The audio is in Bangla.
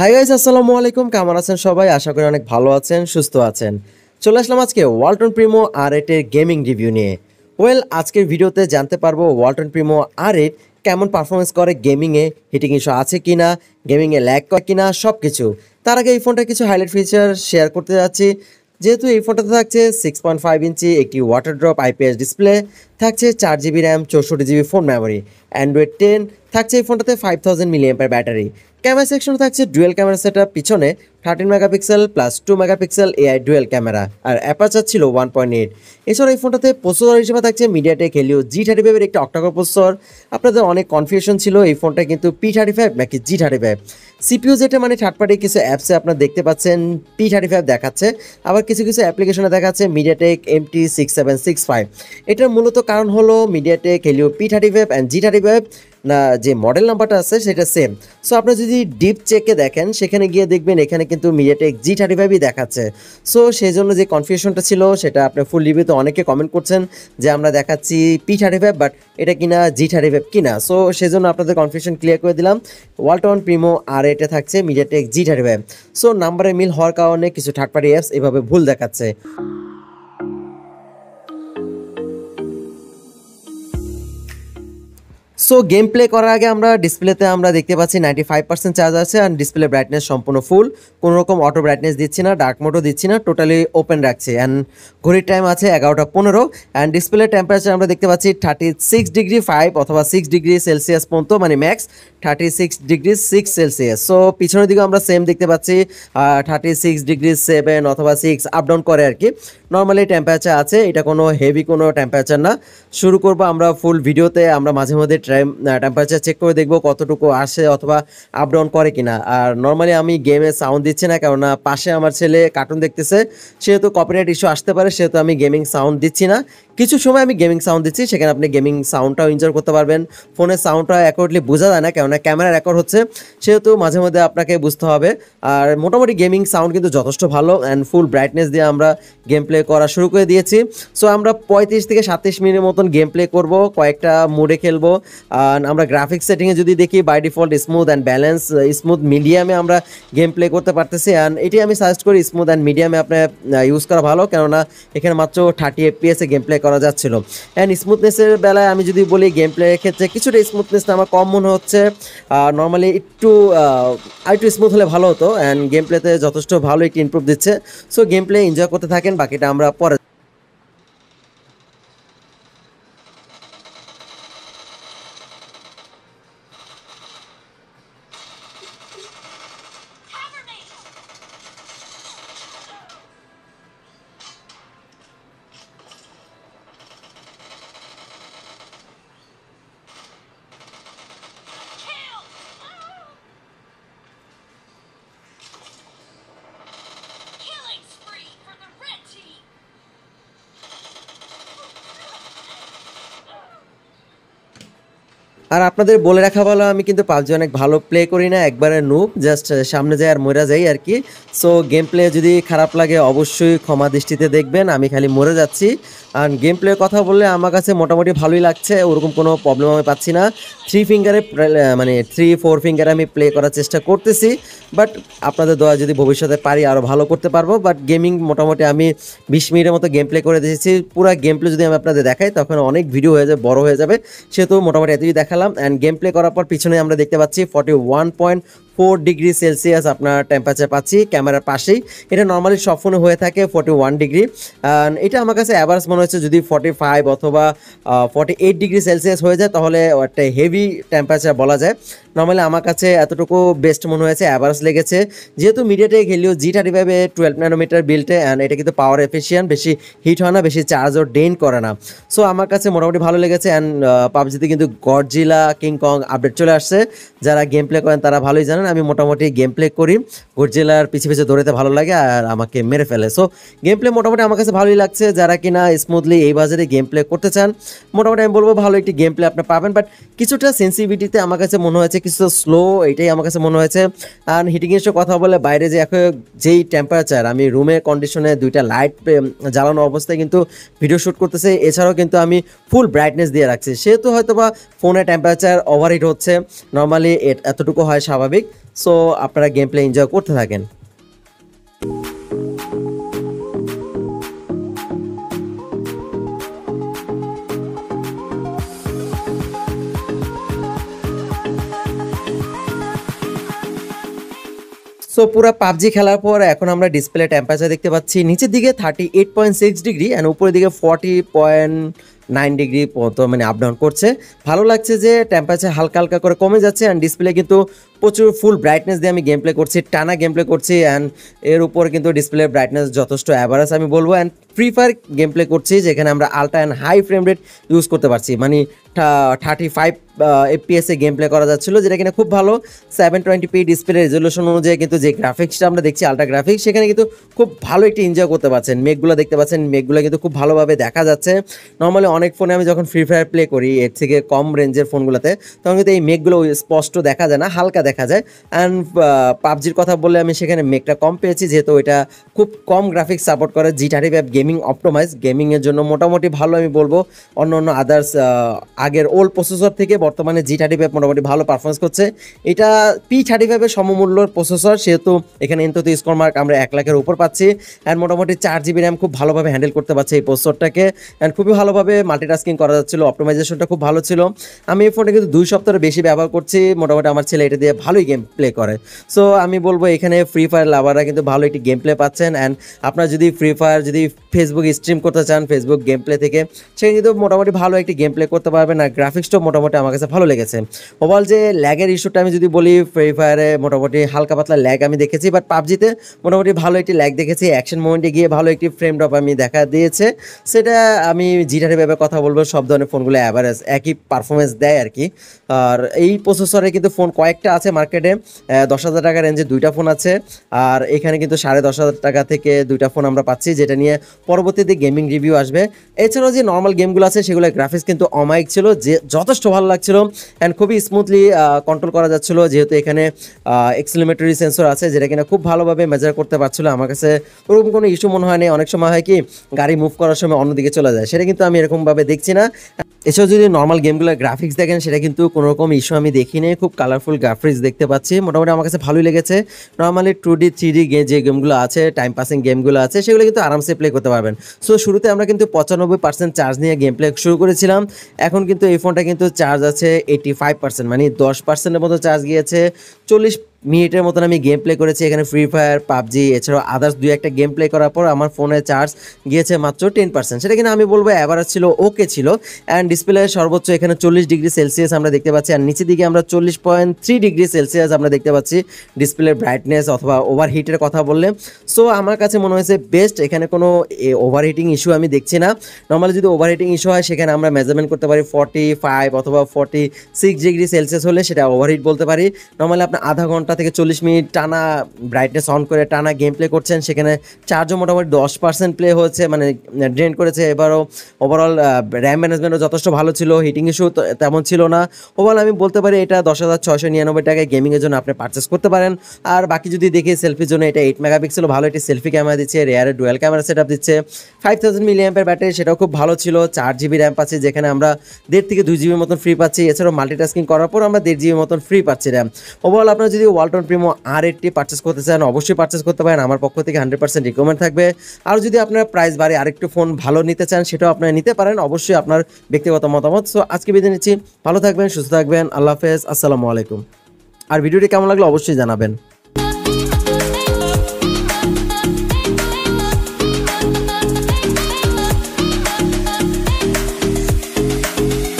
হাই গাইজ আসসালামু আলাইকুম কেমন আছেন সবাই আশা করি অনেক ভালো আছেন সুস্থ আছেন চলে আসলাম আজকে ওয়ালটন প্রিমো আর এটের গেমিং রিভিউ নিয়ে ওয়েল আজকের ভিডিওতে জানতে পারবো ওয়ালটন প্রিমো আর এট কেমন পারফরমেন্স করে গেমিংয়ে হিটিং ইস্যু আছে কি না গেমিংয়ে ল্যাগ করে কি না সব কিছু তার আগে এই ফোনটা কিছু হাইলাইট ফিচার শেয়ার করতে যাচ্ছি যেহেতু এই ফোনটাতে থাকছে সিক্স পয়েন্ট ফাইভ ইঞ্চি একটি ওয়াটার ড্রপ আইপিএস ডিসপ্লে থাকছে চার জিবি র্যাম চৌষট্টি GB phone memory Android ten থাকছে এই ফোনটাতে five thousand milli battery camera সেকশনে থাকছে ডুয়েল ক্যামেরা সেট পিছনে thirteen megapixel plus two megapixel AI dual camera আর অ্যাপারচার ছিল ওয়ান পয়েন্ট এইট এছাড়া এই ফোনটাতে প্রসেসর হিসেবে থাকছে মিডিয়াটেক হেলিও জি থার্টি ফাইভের একটি অক্টাকর প্রসেসর আপনাদের অনেক কনফিউশন ছিল এই ফোনটা কিন্তু পি থার্টি ফাইভ নাকি জি থার্টি ফাইভ সিপিউ যেটা মানে থার্ড পার্টি কিছু অ্যাপসে আপনারা দেখতে পাচ্ছেন পি থার্টি ফাইভ দেখাচ্ছে আবার কিছু কিছু অ্যাপ্লিকেশনে দেখাচ্ছে MediaTek MT six seven six five এটার মূলত কারণ হলো MediaTek Helio P thirty five and G thirty five যে মডেল নাম্বারটা আছে সেটা সেম সো আপনারা যদি ডিপ চেকে দেখেন সেখানে গিয়ে দেখবেন এখানে কিন্তু মিডিয়াটেক জি থার্টি ফাইভই দেখাচ্ছে সো সেই জন্য যে কনফিউশনটা ছিল সেটা আপনি ফুল রিভিউতে অনেকে কমেন্ট করছেন যে আমরা দেখাচ্ছি পি থার্টি ফাইভ বাট এটা কিনা জি থার্টি ফাইভ কিনা সো সেই জন্য আপনাদের কনফিউশন ক্লিয়ার করে দিলাম ওয়ালটন প্রিমো আর এটা থাকছে MediaTek G thirty five so নাম্বারে মিল হওয়ার কারণে কিছু থার্ড পার্টি অ্যাপস এভাবে ভুল দেখাচ্ছে সো গেম প্লে করার আগে আমরা ডিসপ্লেতে আমরা দেখতে পাচ্ছি নাইনটি ফাইভ পার্সেন্ট চার্জ আছে আর ডিসপ্লে ব্রাইটনেস সম্পূর্ণ ফুল কোনো রকম অটো ব্রাইটনেস দিচ্ছি না ডার্ক মোডও দিচ্ছি না টোটালি ওপেন রাখছে অ্যান্ড ঘড়ির টাইম আছে এগারোটা পনেরো অ্যান্ড ডিসপ্লে টেম্পারেচার আমরা দেখতে পাচ্ছি থার্টি সিক্স ডিগ্রি ফাইভ অথবা সিক্স ডিগ্রি সেলসিয়াস পর্যন্ত মানে max thirty six degree six Celsius so পিছনের দিকেও আমরা সেম দেখতে পাচ্ছি থার্টি সিক্স ডিগ্রি সেভেন অথবা সিক্স আপডাউন করে আর কি নর্মালি টেম্পারেচার আছে এটা কোনো হেভি কোনো টেম্পারেচার না শুরু করবো আমরা ফুল ভিডিওতে আমরা মাঝে মধ্যে ট্রাই টেম্পারেচার চেক করে দেখবো কতটুকু আসে অথবা আপডাউন করে কিনা আর নর্মালি আমি গেমে সাউন্ড দিচ্ছি না কেননা পাশে আমার ছেলে কার্টুন দেখতেছে সেহেতু কপিরাইট ইস্যু আসতে পারে সেহেতু আমি গেমিং সাউন্ড দিচ্ছি না কিছু সময় আমি গেমিং সাউন্ড দিচ্ছি সেখানে আপনি গেমিং সাউন্ডটাও এনজয় করতে পারবেন ফোনের সাউন্ডটা অ্যাকর্ডলি বোঝা যায় না কেননা ক্যামেরা রেকর্ড হচ্ছে সেহেতু মাঝে মধ্যে আপনাকে বুঝতে হবে আর মোটামুটি গেমিং সাউন্ড কিন্তু যথেষ্ট ভালো অ্যান্ড ফুল ব্রাইটনেস দিয়ে আমরা গেম প্লে করা শুরু করে দিয়েছি সো আমরা পঁয়ত্রিশ থেকে সাতত্রিশ মিনিটের মতন গেম প্লে করবো কয়েকটা মুডে খেলবো আমরা গ্রাফিক্স সেটিংয়ে যদি দেখি by default smooth and balance smooth মিডিয়ামে আমরা গেম প্লে করতে পারতেছি অ্যান্ড এটি আমি সাজেস্ট করি স্মুথ অ্যান্ড মিডিয়ামে আপনার ইউজ করা ভালো কেননা এখানে মাত্র থার্টি এফপিএসে গেম প্লে করা যাচ্ছিল অ্যান্ড স্মুথনেসের বেলায় আমি যদি বলি গেম প্লে ক্ষেত্রে কিছুটা স্মুথনেসটা আমার কম মনে হচ্ছে আর নর্মালি একটু আর একটু স্মুথ হলে ভালো হতো অ্যান্ড গেম প্লেতে যথেষ্ট ভালো একটি ইম্প্রুভ দিচ্ছে সো গেম প্লে এনজয় করতে থাকেন বাকিটা আমরা পরে আর আপনাদের বলে রাখা ভালো আমি কিন্তু পাবজি অনেক ভালো প্লে করি না একবারে নুপ জাস্ট সামনে যাই আর মরে যাই আর কি সো গেম প্লে যদি খারাপ লাগে অবশ্যই ক্ষমা দৃষ্টিতে দেখবেন আমি খালি মরে যাচ্ছি আর গেম প্লে কথা বললে আমার কাছে মোটামুটি ভালোই লাগছে ওরকম কোনো প্রবলেম আমি পাচ্ছি না থ্রি ফিঙ্গারে মানে থ্রি ফোর ফিঙ্গারে আমি প্লে করার চেষ্টা করতেছি বাট আপনাদের দয়া যদি ভবিষ্যতে পারি আরও ভালো করতে পারবো বাট গেমিং মোটামুটি আমি বিশ মিনিটের মতো গেম প্লে করে দিয়েছি পুরো গেম প্লে যদি আমি আপনাদের দেখাই তখন অনেক ভিডিও হয়ে যাবে বড় হয়ে যাবে সেহেতু মোটামুটি এতই দেখা খেলাম অ্যান্ড গেম প্লে করার পর পিছনে আমরা দেখতে পাচ্ছি forty one point four degree Celsius আপনার টেম্পারেচার পাচ্ছি ক্যামেরার পাশেই এটা নর্মালি সব হয়ে থাকে ফর্টি ওয়ান ডিগ্রি এটা আমার কাছে অ্যাভারেজ মনে হচ্ছে যদি ফর্টি ফাইভ অথবা ফর্টি এইট ডিগ্রি সেলসিয়াস হয়ে যায় তাহলে একটা হেভি টেম্পারেচার বলা যায় নর্মালি আমার কাছে এতটুকু বেস্ট মনে হয়েছে অ্যাভারেজ লেগেছে যেহেতু মিডিয়াটেক খেলিও জি থার্টি ফাইভে টুয়েলভ নাইনোমিটার বিল্টে অ্যান্ড এটা কিন্তু পাওয়ার এফিসিয়েন্ট বেশি হিট হয় না বেশি চার্জও ডেন করে না সো আমার কাছে মোটামুটি ভালো লেগেছে অ্যান্ড পাবজিতে কিন্তু গডজিলা কিংকং আপডেট চলে আসছে যারা গেম প্লে করেন তারা ভালোই জানেন আমি মোটামুটি গেম প্লে করি গোডজেলার পিছিয়ে পিছিয়ে দৌড়াতে ভালো লাগে আর আমাকে মেরে ফেলে সো গেম প্লে মোটামুটি আমার কাছে ভালোই লাগছে যারা কিনা স্মুথলি এই বাজারে গেম প্লে করতে চান মোটামুটি আমি বলবো ভালো একটি গেম প্লে আপনি পাবেন বাট কিছুটা সেন্সিভিটিতে আমার কাছে মনে হয়েছে কিছুটা স্লো এটাই আমার কাছে মনে হয়েছে আর হিটিং এসে কথা বলে বাইরে যে এখন যেই টেম্পারেচার আমি রুমে কন্ডিশনে দুইটা লাইট জ্বালানো অবস্থায় কিন্তু ভিডিও শ্যুট করতেছে এছাড়াও কিন্তু আমি ফুল ব্রাইটনেস দিয়ে রাখছি সেহেতু হয়তো বা ফোনে টেম্পারেচার ওভারহিট হচ্ছে নর্মালি এতটুকু হয় স্বাভাবিক সো আপনারা গেম প্লে এনজয় করতে থাকেন সো পুরো পাবজি খেলার পর এখন আমরা ডিসপ্লে টেম্পারেচার দেখতে পাচ্ছি নিচের দিকে thirty eight point six degree and উপরের দিকে ফর্টি পয়েন্ট নাইন ডিগ্রি পর্যন্ত মানে আপডাউন করছে ভালো লাগছে যে টেম্পারেচার হালকা হালকা করে কমে যাচ্ছে অ্যান্ড ডিসপ্লে কিন্তু প্রচুর ফুল ব্রাইটনেস দিয়ে আমি গেম প্লে করছি টানা গেম প্লে করছি অ্যান্ড এর উপর কিন্তু ডিসপ্লে ব্রাইটনেস যথেষ্ট অ্যাভারেজ আমি বলবো and Free Fire game play করছি যেখানে আমরা ultra and high frame rate use করতে পারছি মানে থার্টি ফাইভ এফপিএসে গেম প্লে করা যাচ্ছিল যেটা কিনা খুব ভালো seven twenty p display resolution অনুযায়ী কিন্তু যে গ্রাফিক্সটা আমরা দেখছি আলট্রা গ্রাফিক্স সেখানে কিন্তু খুব ভালো একটি এনজয় করতে পারছেন মেঘগুলো দেখতে পাচ্ছেন মেঘগুলো কিন্তু খুব ভালোভাবে দেখা যাচ্ছে নর্মালি অনেক ফোনে আমি যখন ফ্রি ফায়ার প্লে করি এর থেকে কম রেঞ্জের ফোনগুলোতে তখন কিন্তু এই মেঘগুলো স্পষ্ট দেখা যায় না হালকা দেখা যায় অ্যান্ড পাবজির কথা বললে আমি সেখানে মেঘটা কম পেয়েছি যেহেতু এটা খুব কম গ্রাফিক্স সাপোর্ট করে G thirty five gaming optimize গেমিংয়ের জন্য মোটামুটি ভালো আমি বলবো অন্য অন্য আদার্স আগের ওল্ড প্রসেসর থেকে বর্তমানে জি থার্টি ফাইভ মোটামুটি ভালো পারফরমেন্স করছে এটা পি থার্টি ফাইভের সমমূল্যর প্রসেসর সেহেতু এখানে এন্ততে স্কোর মার্ক আমরা এক লাখের উপর পাচ্ছি অ্যান্ড মোটামুটি চার জিবি র্যাম খুব ভালোভাবে হ্যান্ডেল করতে পারছে এই প্রসেসরটাকে অ্যান্ড খুবই ভালোভাবে মাল্টিটাস্কিং করা যাচ্ছিলো অপটোমাইজেশনটা খুব ভালো ছিল আমি এই ফোনটা কিন্তু দুই সপ্তাহের বেশি ব্যবহার করছি মোটামুটি আমার ছেলে এটা দিয়ে ভালোই গেম প্লে করে সো আমি বলবো এখানে ফ্রি ফায়ার লাভাররা কিন্তু ভালো একটি গেম প্লে পাচ্ছেন অ্যান্ড আপনার যদি ফ্রি ফায়ার যদি ফেসবুক স্ট্রিম করতে চান ফেসবুক গেম প্লে থেকে সে কিন্তু মোটামুটি ভালো একটি গেম প্লে করতে পারবেন খারাপের না গ্রাফিক্সটাও মোটামুটি আমার কাছে ভালো লেগেছে মোবাইল যে ল্যাগের ইস্যুটা আমি যদি বলি ফ্রি ফায়ারে মোটামুটি হালকা পাতলা ল্যাগ আমি দেখেছি বাট পাবজিতে মোটামুটি ভালো একটি ল্যাগ দেখেছি অ্যাকশন মোমেন্টে গিয়ে ভালো একটি ফ্রেম ড্রপ আমি দেখা দিয়েছে সেটা আমি জিটার ভেবে কথা বলবো সব ধরনের ফোনগুলো অ্যাভারেজ একই পারফরমেন্স দেয় আর কি আর এই প্রসেসরে কিন্তু ফোন কয়েকটা আছে মার্কেটে দশ হাজার টাকা রেঞ্জে দুইটা ফোন আছে আর এখানে কিন্তু সাড়ে দশ হাজার টাকা থেকে দুইটা ফোন আমরা পাচ্ছি যেটা নিয়ে পরবর্তীতে গেমিং রিভিউ আসবে এছাড়াও যে নর্মাল গেমগুলো আছে সেগুলো গ্রাফিক্স কিন্তু অমায়িক লাগছিল যে যথেষ্ট ভালো লাগছিল অ্যান্ড খুবই স্মুথলি কন্ট্রোল করা যাচ্ছিল যেহেতু এখানে এক্সিলোমেটারি সেন্সর আছে যেটা কিনা খুব ভালোভাবে মেজার করতে পারছিলো আমার কাছে ওরকম কোনো ইস্যু মনে হয়নি অনেক সময় হয় কি গাড়ি মুভ করার সময় অন্যদিকে চলে যায় সেটা কিন্তু আমি এরকমভাবে দেখছি না এছাড়াও যদি নর্মাল গেমগুলোর গ্রাফিক্স দেখেন সেটা কিন্তু কোনো রকম ইস্যু আমি দেখি খুব কালারফুল গ্রাফিক্স দেখতে পাচ্ছি মোটামুটি আমার কাছে ভালোই লেগেছে normally two D three D যে গেমগুলো আছে টাইম পাসিং গেমগুলো আছে সেগুলো কিন্তু আরামসে প্লে করতে পারবেন সো শুরুতে আমরা কিন্তু পঁচানব্বই পার্সেন্ট চার্জ নিয়ে গেম প্লে শুরু করেছিলাম এখন কিন্তু এই ফোনটা কিন্তু চার্জ আছে এইটি ফাইভ পার্সেন্ট মানে দশ পার্সেন্টের মতো চার্জ গিয়েছে চল্লিশ মিনিটের মতন আমি গেম প্লে করেছি এখানে ফ্রি ফায়ার পাবজি এছাড়াও আদার্স দুই একটা গেম প্লে করার পর আমার ফোনের চার্জ গিয়েছে মাত্র টেন পার্সেন্ট সেটা কিন্তু আমি বলবো অ্যাভারেজ ছিল ওকে ছিল অ্যান্ড ডিসপ্লে সর্বোচ্চ এখানে চল্লিশ ডিগ্রি সেলসিয়াস আমরা দেখতে পাচ্ছি আর নিচের দিকে আমরা চল্লিশ পয়েন্ট থ্রি ডিগ্রি সেলসিয়াস আমরা দেখতে পাচ্ছি ডিসপ্লের ব্রাইটনেস অথবা ওভার হিটের কথা বললে সো আমার কাছে মনে হয়েছে বেস্ট এখানে কোনো ওভার হিটিং ইস্যু আমি দেখছি না নর্মালি যদি ওভার হিটিং ইস্যু হয় সেখানে আমরা মেজারমেন্ট করতে পারি ফর্টি ফাইভ অথবা ফর্টি সিক্স ডিগ্রি সেলসিয়াস হলে সেটা ওভার হিট বলতে পারি নর্মালি আপনার আধা ঘন্টা ঘন্টা থেকে চল্লিশ মিনিট টানা ব্রাইটনেস অন করে টানা গেম প্লে করছেন সেখানে চার্জও মোটামুটি দশ পার্সেন্ট প্লে হয়েছে মানে ড্রেন করেছে এবারও ওভারঅল র্যাম ম্যানেজমেন্টও যথেষ্ট ভালো ছিল হিটিং ইস্যু তেমন ছিল না ওভারঅল আমি বলতে পারি এটা দশ হাজার ছয়শো নিরানব্বই টাকায় গেমিংয়ের জন্য আপনি পারচেস করতে পারেন আর বাকি যদি দেখি সেলফির জন্য এটা এইট মেগাপিক্সেল ভালো একটি সেলফি ক্যামেরা দিচ্ছে রেয়ারের ডুয়েল ক্যামেরা সেট আপ দিচ্ছে ফাইভ থাউজেন্ড অ্যাম্পের ব্যাটারি সেটাও খুব ভালো ছিল চার জিবি র্যাম পাচ্ছি যেখানে আমরা দেড় থেকে দুই জিবির মতন ফ্রি পাচ্ছি এছাড়াও মাল্টিটাস্কিং করার পর আমরা দেড় জিবির মতন ফ্রি পাচ্ছি র্যাম ওভারঅল আপনার যদি Walton Primo R eighty purchase করতে চান অবশ্যই পার্চেস করতে পারেন আমার পক্ষ থেকে হান্ড্রেড পার্সেন্ট রিকমেন্ড থাকবে আর যদি আপনার প্রাইস বাড়ে আরেকটু ফোন ভালো নিতে চান সেটাও আপনি নিতে পারেন অবশ্যই আপনার ব্যক্তিগত মতামত সো আজকে বিদায় নিচ্ছি ভালো থাকবেন সুস্থ থাকবেন আল্লাহ হাফেজ আসসালামু আলাইকুম আর ভিডিওটি কেমন লাগলো অবশ্যই জানাবেন